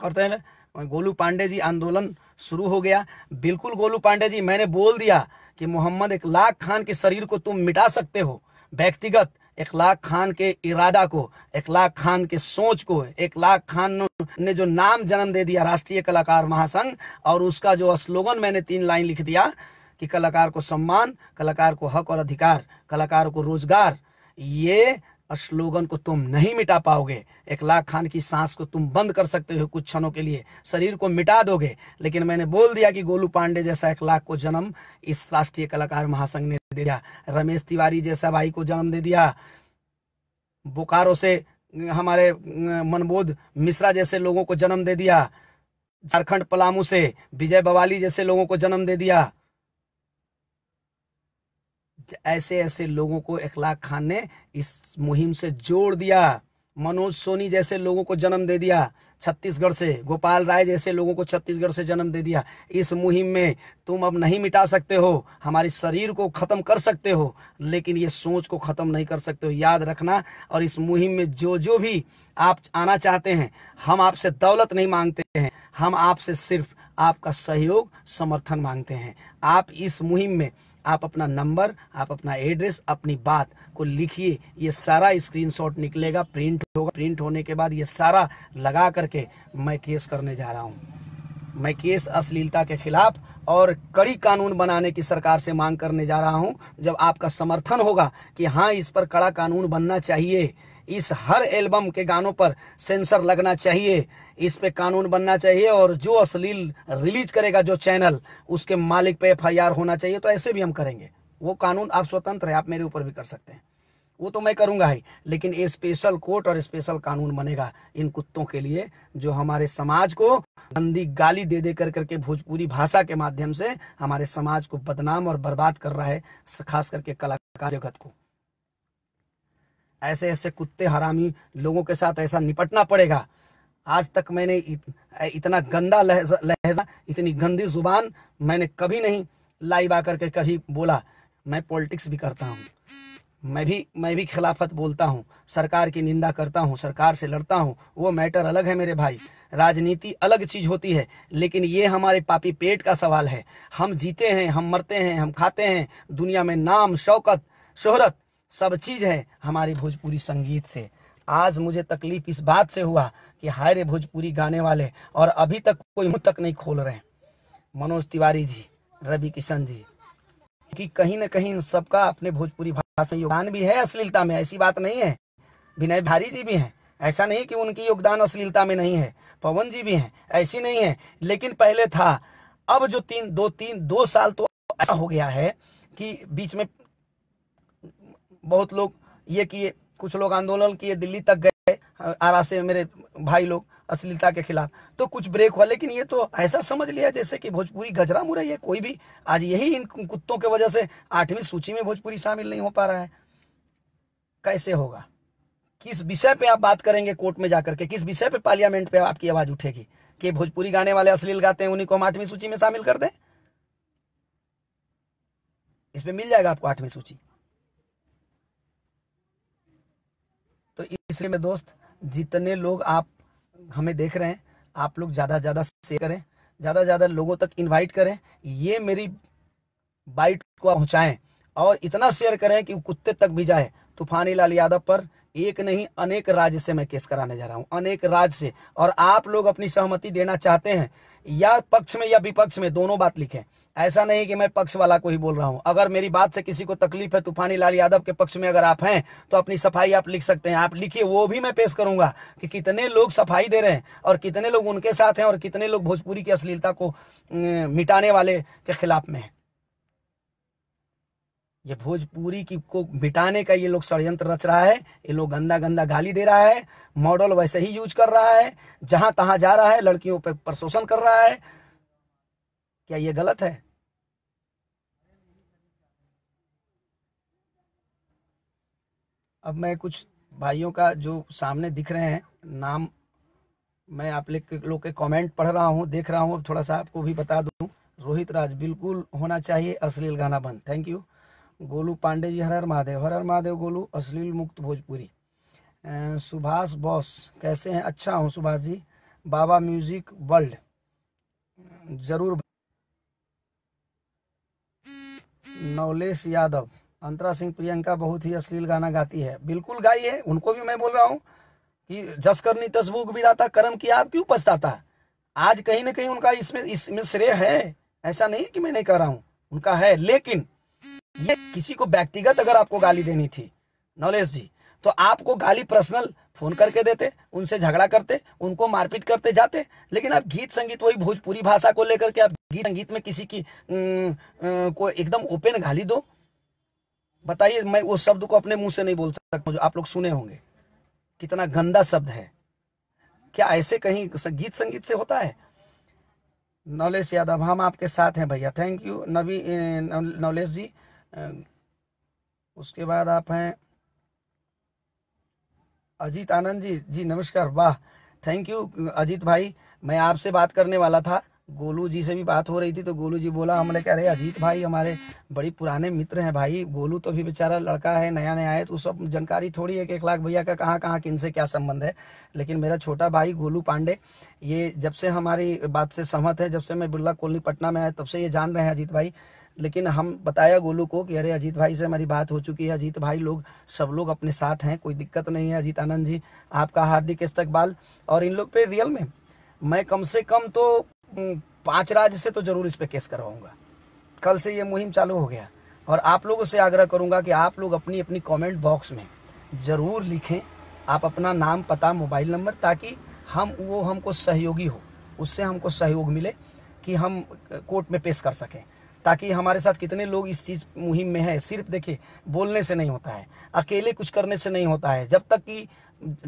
करते हैं गोलू पांडे जी आंदोलन शुरू हो गया बिल्कुल गोलू पांडे जी मैंने बोल दिया कि मोहम्मद एक लाख खान के शरीर को तुम मिटा सकते हो व्यक्तिगत इखलाक खान के इरादा को इखलाक खान के सोच को इखलाक खान ने जो नाम जन्म दे दिया राष्ट्रीय कलाकार महासंघ और उसका जो स्लोगन मैंने तीन लाइन लिख दिया कि कलाकार को सम्मान कलाकार को हक और अधिकार कलाकार को रोजगार ये स्लोगन को तुम नहीं मिटा पाओगे एक लाख खान की सांस को तुम बंद कर सकते हो कुछ क्षणों के लिए शरीर को मिटा दोगे लेकिन मैंने बोल दिया कि गोलू पांडे जैसा एक लाख को जन्म इस राष्ट्रीय कलाकार महासंघ ने दे दिया रमेश तिवारी जैसा भाई को जन्म दे दिया बोकारो से हमारे मनबोध मिश्रा जैसे लोगों को जन्म दे दिया झारखंड पलामू से विजय बवाली जैसे लोगों को जन्म दे दिया ऐसे ऐसे लोगों को इखलाक खान ने इस मुहिम से जोड़ दिया मनोज सोनी जैसे लोगों को जन्म दे दिया छत्तीसगढ़ से गोपाल राय जैसे लोगों को छत्तीसगढ़ से जन्म दे दिया इस मुहिम में तुम अब नहीं मिटा सकते हो हमारे शरीर को ख़त्म कर सकते हो लेकिन ये सोच को ख़त्म नहीं कर सकते हो याद रखना और इस मुहिम में जो जो भी आप आना चाहते हैं हम आपसे दौलत नहीं मांगते हैं हम आपसे सिर्फ आपका सहयोग समर्थन मांगते हैं आप इस मुहिम में आप अपना नंबर आप अपना एड्रेस अपनी बात को लिखिए ये सारा स्क्रीनशॉट निकलेगा प्रिंट होगा प्रिंट होने के बाद ये सारा लगा करके मैं केस करने जा रहा हूँ मैं केस अश्लीलता के खिलाफ और कड़ी कानून बनाने की सरकार से मांग करने जा रहा हूँ जब आपका समर्थन होगा कि हाँ इस पर कड़ा कानून बनना चाहिए इस हर एल्बम के गानों पर सेंसर लगना चाहिए इस पे कानून बनना चाहिए और जो अश्लील रिलीज करेगा जो चैनल उसके मालिक पे एफआईआर होना चाहिए तो ऐसे भी हम करेंगे वो कानून आप स्वतंत्र है आप मेरे ऊपर भी कर सकते हैं वो तो मैं करूंगा ही लेकिन ये स्पेशल कोर्ट और स्पेशल कानून बनेगा इन कुत्तों के लिए जो हमारे समाज को गंदी गाली दे दे कर करके भोजपुरी भाषा के माध्यम से हमारे समाज को बदनाम और बर्बाद कर रहा है खास करके कलाकार जगत को ऐसे ऐसे कुत्ते हरामी लोगों के साथ ऐसा निपटना पड़ेगा आज तक मैंने इतना गंदा लहजा लहजा इतनी गंदी जुबान मैंने कभी नहीं लाइव आकर के कभी बोला मैं पॉलिटिक्स भी करता हूँ मैं भी मैं भी खिलाफत बोलता हूँ सरकार की निंदा करता हूँ सरकार से लड़ता हूँ वो मैटर अलग है मेरे भाई राजनीति अलग चीज़ होती है लेकिन ये हमारे पापी पेट का सवाल है हम जीते हैं हम मरते हैं हम खाते हैं दुनिया में नाम शौकत शोहरत सब चीज़ है हमारे भोजपुरी संगीत से आज मुझे तकलीफ इस बात से हुआ कि हाय रे भोजपुरी गाने वाले और अभी तक कोई मुँह तक नहीं खोल रहे मनोज तिवारी जी रवि किशन जी कि कहीं ना कहीं इन सबका अपने भोजपुरी भाषा में योगदान भी है अश्लीलता में ऐसी बात नहीं है विनय भारी जी भी हैं ऐसा नहीं कि उनकी योगदान अश्लीलता में नहीं है पवन जी भी हैं ऐसी नहीं है लेकिन पहले था अब जो तीन दो तीन दो साल तो ऐसा हो गया है कि बीच में बहुत लोग ये किए कुछ लोग आंदोलन किए दिल्ली तक गए आरा से मेरे भाई लोग अश्लीलता के खिलाफ तो कुछ ब्रेक हुआ लेकिन ये तो ऐसा समझ लिया जैसे कि भोजपुरी गजरा मुरई है कोई भी आज यही इन कुत्तों की वजह से आठवीं सूची में भोजपुरी शामिल नहीं हो पा रहा है कैसे होगा किस विषय पे आप बात करेंगे कोर्ट में जाकर के किस विषय पे पार्लियामेंट पे आपकी आवाज उठेगी कि भोजपुरी गाने वाले अश्लील गाते हैं उन्हीं को हम आठवीं सूची में शामिल कर दें इसमें मिल जाएगा आपको आठवीं सूची तो इसलिए मैं दोस्त जितने लोग आप हमें देख रहे हैं आप लोग ज़्यादा से ज़्यादा शेयर करें ज़्यादा से ज़्यादा लोगों तक इनवाइट करें ये मेरी बाइट को पहुँचाएँ और इतना शेयर करें कि कुत्ते तक भी जाए तूफानी लाल यादव पर एक नहीं अनेक राज्य से मैं केस कराने जा रहा हूँ अनेक राज्य से और आप लोग अपनी सहमति देना चाहते हैं या पक्ष में या विपक्ष में दोनों बात लिखें ऐसा नहीं कि मैं पक्ष वाला को ही बोल रहा हूँ अगर मेरी बात से किसी को तकलीफ है तूफानी लाल यादव के पक्ष में अगर आप हैं तो अपनी सफाई आप लिख सकते हैं आप लिखिए वो भी मैं पेश करूंगा कि कितने लोग सफाई दे रहे हैं और कितने लोग उनके साथ हैं और कितने लोग भोजपुरी की अश्लीलता को अं, मिटाने वाले के खिलाफ में है ये भोजपुरी की को मिटाने का ये लोग षडयंत्र रच रहा है ये लोग गंदा गंदा गाली दे रहा है मॉडल वैसे ही यूज कर रहा है जहां तहाँ जा रहा है लड़कियों पर शोषण कर रहा है क्या ये गलत है अब मैं कुछ भाइयों का जो सामने दिख रहे हैं नाम मैं आप लोग के कमेंट पढ़ रहा हूँ देख रहा हूँ थोड़ा सा आपको भी बता दूं रोहित राज बिल्कुल होना चाहिए अश्लील गाना बंद थैंक यू गोलू पांडे जी हर हर महादेव हर हर महादेव गोलू अश्लील मुक्त भोजपुरी सुभाष बॉस कैसे हैं अच्छा हूँ सुभाष जी बाबा म्यूज़िक वर्ल्ड ज़रूर नवलेश यादव अंतरा सिंह प्रियंका बहुत ही अश्लील गाना गाती है बिल्कुल गाई है उनको भी मैं बोल रहा हूँ कि जस करनी तस्बूक भी बिदाता कर्म की आप क्यों पछताता आज कहीं ना कहीं उनका इसमें इसमें श्रेय है ऐसा नहीं कि मैं नहीं कर रहा हूँ उनका है लेकिन ये किसी को व्यक्तिगत अगर आपको गाली देनी थी नवलेश जी तो आपको गाली पर्सनल फ़ोन करके देते उनसे झगड़ा करते उनको मारपीट करते जाते लेकिन आप गीत संगीत वही भोजपुरी भाषा को लेकर के आप गीत संगीत में किसी की को एकदम ओपन घाली दो बताइए मैं उस शब्द को अपने मुंह से नहीं बोल सकता जो आप लोग सुने होंगे कितना गंदा शब्द है क्या ऐसे कहीं गीत संगीत से होता है नौलेश यादव हम आपके साथ हैं भैया थैंक यू नवी नौलेश जी उसके बाद आप हैं अजीत आनंद जी जी नमस्कार वाह थैंक यू अजीत भाई मैं आपसे बात करने वाला था गोलू जी से भी बात हो रही थी तो गोलू जी बोला हमने कह रहे अजीत भाई हमारे बड़ी पुराने मित्र हैं भाई गोलू तो भी बेचारा लड़का है नया नया है तो सब जानकारी थोड़ी है कि एक लाख भैया का कहाँ कहाँ किन से क्या संबंध है लेकिन मेरा छोटा भाई गोलू पांडे ये जब से हमारी बात से सहमत है जब से मैं बिरला कॉलोनी पटना में आया तब से ये जान रहे हैं अजीत भाई लेकिन हम बताया गोलू को कि अरे अजीत भाई से हमारी बात हो चुकी है अजीत भाई लोग सब लोग अपने साथ हैं कोई दिक्कत नहीं है अजीत आनंद जी आपका हार्दिक इस्तकबाल और इन लोग पे रियल में मैं कम से कम तो पाँच राज्य से तो ज़रूर इस पर केस करवाऊँगा कल से ये मुहिम चालू हो गया और आप लोगों से आग्रह करूँगा कि आप लोग अपनी अपनी कॉमेंट बॉक्स में ज़रूर लिखें आप अपना नाम पता मोबाइल नंबर ताकि हम वो हमको सहयोगी हो उससे हमको सहयोग मिले कि हम कोर्ट में पेश कर सकें ताकि हमारे साथ कितने लोग इस चीज़ मुहिम में है सिर्फ देखिए बोलने से नहीं होता है अकेले कुछ करने से नहीं होता है जब तक कि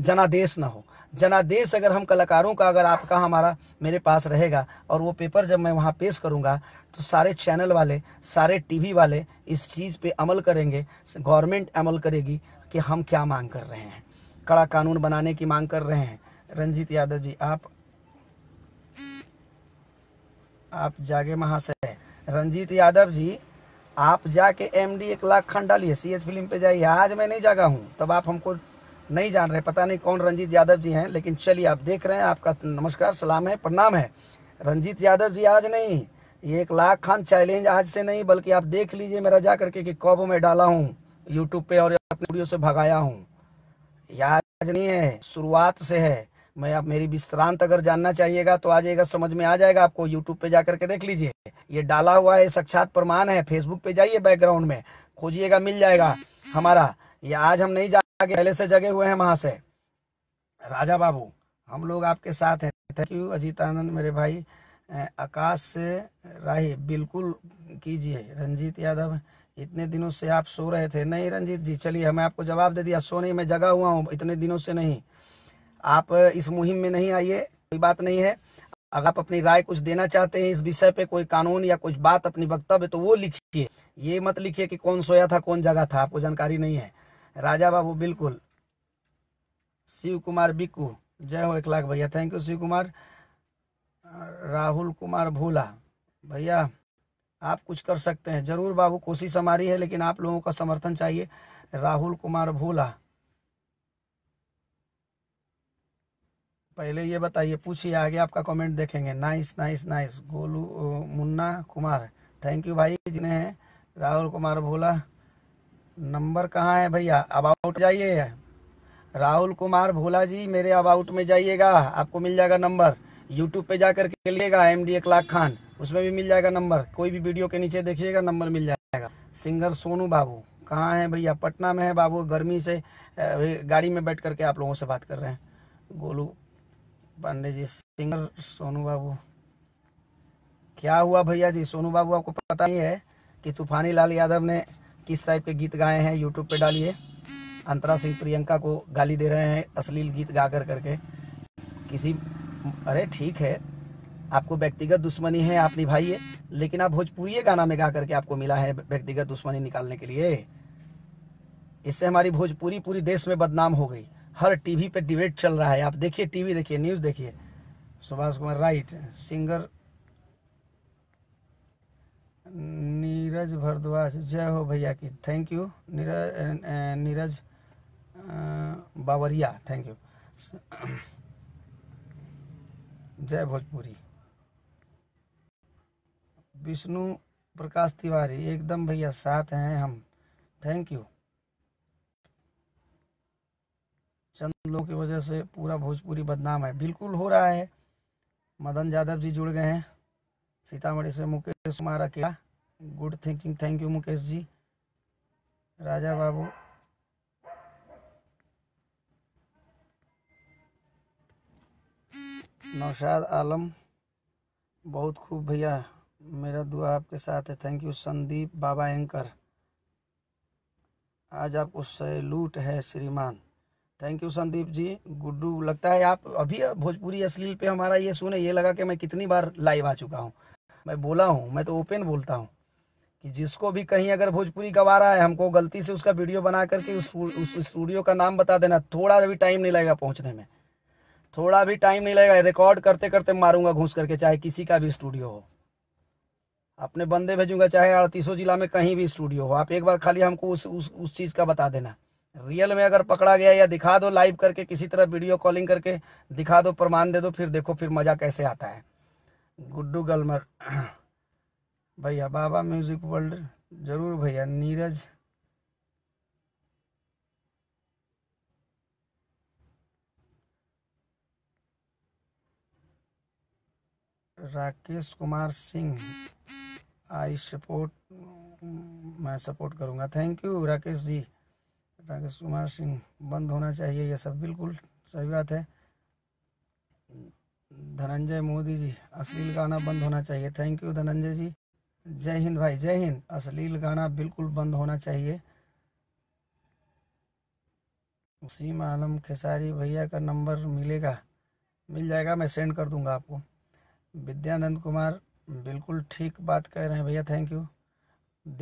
जनादेश ना हो जनादेश अगर हम कलाकारों का अगर आपका हमारा मेरे पास रहेगा और वो पेपर जब मैं वहाँ पेश करूँगा तो सारे चैनल वाले सारे टीवी वाले इस चीज़ पे अमल करेंगे गवर्नमेंट अमल करेगी कि हम क्या मांग कर रहे हैं कड़ा कानून बनाने की मांग कर रहे हैं रंजीत यादव जी आप आप जागे महाशय रंजीत यादव जी आप जाके एम डी एक लाख खान डालिए सी एच फिल्म पे जाइए आज मैं नहीं जागा हूँ तब आप हमको नहीं जान रहे पता नहीं कौन रंजीत यादव जी हैं लेकिन चलिए आप देख रहे हैं आपका नमस्कार सलाम है प्रणाम है रंजीत यादव जी आज नहीं ये एक लाख खान चैलेंज आज से नहीं बल्कि आप देख लीजिए मेरा जा करके कि कब मैं डाला हूँ यूट्यूब पे और अपने वीडियो से भगाया हूँ याद नहीं है शुरुआत से है मैं आप मेरी विस्तरांत अगर जानना चाहिएगा तो आ जाएगा समझ में आ जाएगा आपको यूट्यूब पे जा करके देख लीजिए ये डाला हुआ है साक्षात प्रमाण है फेसबुक पे जाइए बैकग्राउंड में खोजिएगा मिल जाएगा हमारा ये आज हम नहीं जाए पहले से जगे हुए हैं वहाँ से राजा बाबू हम लोग आपके साथ हैं थैंक यू अजीत आनंद मेरे भाई आकाश से राही बिल्कुल कीजिए रंजीत यादव इतने दिनों से आप सो रहे थे नहीं रंजीत जी चलिए हमें आपको जवाब दे दिया सो नहीं मैं जगा हुआ हूँ इतने दिनों से नहीं आप इस मुहिम में नहीं आइए कोई बात नहीं है अगर आप अपनी राय कुछ देना चाहते हैं इस विषय पे कोई कानून या कुछ बात अपनी वक्तव्य तो वो लिखिए ये मत लिखिए कि कौन सोया था कौन जगह था आपको जानकारी नहीं है राजा बाबू बिल्कुल शिव कुमार बिकू जय हो एक लाख भैया थैंक यू शिव कुमार राहुल कुमार भोला भैया आप कुछ कर सकते हैं जरूर बाबू कोशिश हमारी है लेकिन आप लोगों का समर्थन चाहिए राहुल कुमार भोला पहले ये बताइए पूछिए आगे आपका कमेंट देखेंगे nice nice nice Golu Munna Kumar thank you भाई जिन्हें राहुल कुमार भोला नंबर कहाँ है भैया अबाउट जाइए राहुल कुमार भोला जी मेरे अबाउट में जाइएगा आपको मिल जाएगा नंबर यूट्यूब पे जा कर के लिएगा एम डी खान उसमें भी मिल जाएगा नंबर कोई भी वीडियो के नीचे देखिएगा नंबर मिल जाएगा सिंगर सोनू बाबू कहाँ हैं भैया पटना में है बाबू गर्मी से गाड़ी में बैठ करके आप लोगों से बात कर रहे हैं गोलू पांडे जी सिंगर सोनू बाबू क्या हुआ भैया जी सोनू बाबू आपको पता ही है कि तूफानी लाल यादव ने किस टाइप के गीत गाए हैं यूट्यूब पे डालिए अंतरा सिंह प्रियंका को गाली दे रहे हैं अश्लील गीत गा कर करके किसी अरे ठीक है आपको व्यक्तिगत दुश्मनी है आप निभाइए लेकिन आप भोजपुरी गाना में गा करके आपको मिला है व्यक्तिगत दुश्मनी निकालने के लिए इससे हमारी भोजपुरी पूरी देश में बदनाम हो गई हर टीवी पे डिबेट चल रहा है आप देखिए टीवी देखिए न्यूज़ देखिए सुभाष कुमार राइट सिंगर नीरज भरद्वाज जय हो भैया की thank you Neeraj Neeraj Bawariya thank you जय भोजपुरी विष्णु प्रकाश तिवारी एकदम भैया साथ हैं हम थैंक यू चंद लोगों की वजह से पूरा भोजपुरी बदनाम है बिल्कुल हो रहा है मदन यादव जी जुड़ गए हैं सीतामढ़ी से मुकेश मारा अकेला good thinking thank you Mukesh ji Raja Babu Naushad Alam बहुत खूब भैया मेरा दुआ आपके साथ है thank you Sandeep Baba anchor आज आपको सैलूट है श्रीमान थैंक यू संदीप जी गुड्डू लगता है आप अभी भोजपुरी अश्लील पे हमारा ये सुने ये लगा कि मैं कितनी बार लाइव आ चुका हूँ मैं बोला हूँ मैं तो ओपन बोलता हूँ कि जिसको भी कहीं अगर भोजपुरी गवा रहा है हमको गलती से उसका वीडियो बना करके उस, स्टूडियो का नाम बता देना थोड़ा भी टाइम नहीं लगेगा पहुँचने में थोड़ा भी टाइम नहीं लगेगा रिकॉर्ड करते करते मारूंगा घूस करके चाहे किसी का भी स्टूडियो हो अपने बंदे भेजूंगा चाहे अड़तीसों जिला में कहीं भी स्टूडियो हो आप एक बार खाली हमको उस उस, उस चीज़ का बता देना रियल में अगर पकड़ा गया या दिखा दो लाइव करके किसी तरह वीडियो कॉलिंग करके दिखा दो प्रमाण दे दो फिर देखो फिर मज़ा कैसे आता है गुड्डू गलमर भैया बाबा म्यूजिक वर्ल्ड जरूर भैया नीरज राकेश कुमार सिंह आई सपोर्ट मैं सपोर्ट करूंगा थैंक यू राकेश जी राकेश कुमार सिंह बंद होना चाहिए यह सब बिल्कुल सही बात है धनंजय मोदी जी अश्लील गाना बंद होना चाहिए थैंक यू धनंजय जी जय हिंद भाई जय हिंद अश्लील गाना बिल्कुल बंद होना चाहिए वसीम आलम खेसारी भैया का नंबर मिलेगा मिल जाएगा मैं सेंड कर दूंगा आपको विद्यानंद कुमार बिल्कुल ठीक बात कह रहे हैं भैया थैंक यू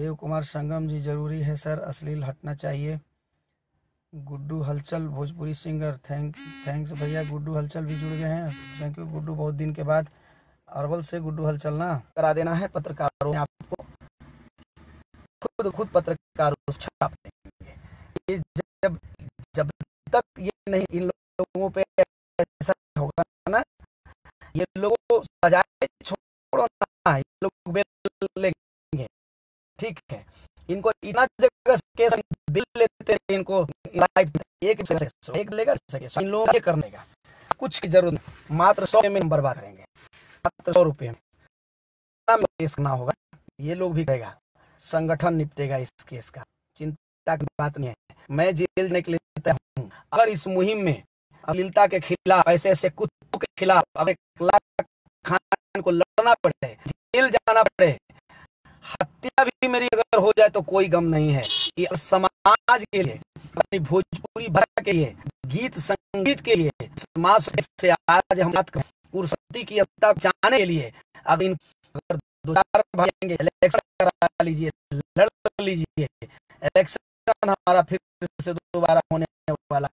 देव कुमार संगम जी ज़रूरी है सर अश्लील हटना चाहिए गुड्डू हलचल भोजपुरी सिंगर थैंक थैंक्स भैया गुड्डू हलचल भी जुड़ गए हैं थैंक यू गुड्डू बहुत दिन के बाद अरवल से गुड्डू हलचल ना करा देना है पत्रकारों ने आपको खुद खुद पत्रकारों को छाप देंगे जब जब तक ये नहीं इन लोगों पे ऐसा होगा ना ये लोग सजाए छोड़ो ना ये लोग लेंगे ठीक है इनको इतना जगह केस बिल लेते हैं इनको एक एक लेगा इन लोगों के करने का कुछ की जरूरत मात्र सौ में बर्बाद करेंगे मात्र सौ रुपये में केस ना होगा ये लोग भी करेगा संगठन निपटेगा इस केस का चिंता की बात नहीं है मैं जेल जाने के लिए हूँ अगर इस मुहिम में अश्लीलता के खिलाफ ऐसे ऐसे कुत्तों के खिलाफ अगर खान को लड़ना पड़े जेल जाना पड़े हत्या भी मेरी अगर हो जाए तो कोई गम नहीं है ये समाज के लिए अपनी भोजपुरी भाषा के लिए गीत संगीत के लिए समाज से आज हम बात करें कुर्सी की हत्या जाने के लिए अब इन अगर दो चार भागेंगे इलेक्शन करा लीजिए लड़ लीजिए इलेक्शन हमारा फिर से दोबारा होने वाला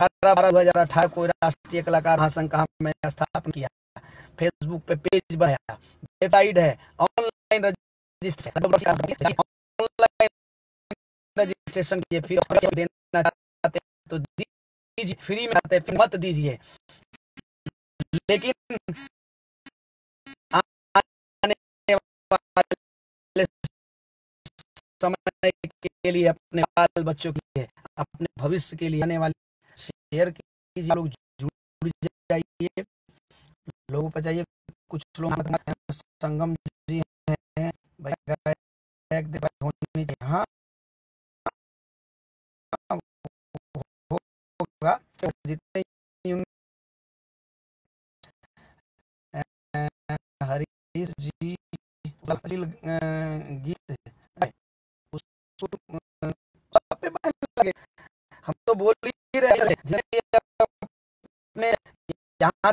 अठारह बारह दो हजार अठारह को राष्ट्रीय कलाकार महासंघ का मैंने स्थापन किया फेसबुक पे पेज बनाया वेबसाइट है ऑनलाइन रजिस्ट्रेशन किए फिर देना चाहते हैं तो दीजिए फ्री में आते फिर मत दीजिए लेकिन आने वाले समय के लिए अपने बाल बच्चों के लिए अपने भविष्य के लिए आने वाले शेयर कीजिए लोग जुड़ जाइए लोगों पर जाइए कुछ लोग संगम भाई हाँ जितने हरीश जी गीत लगे हम तो बोल ही रहे अपने यहाँ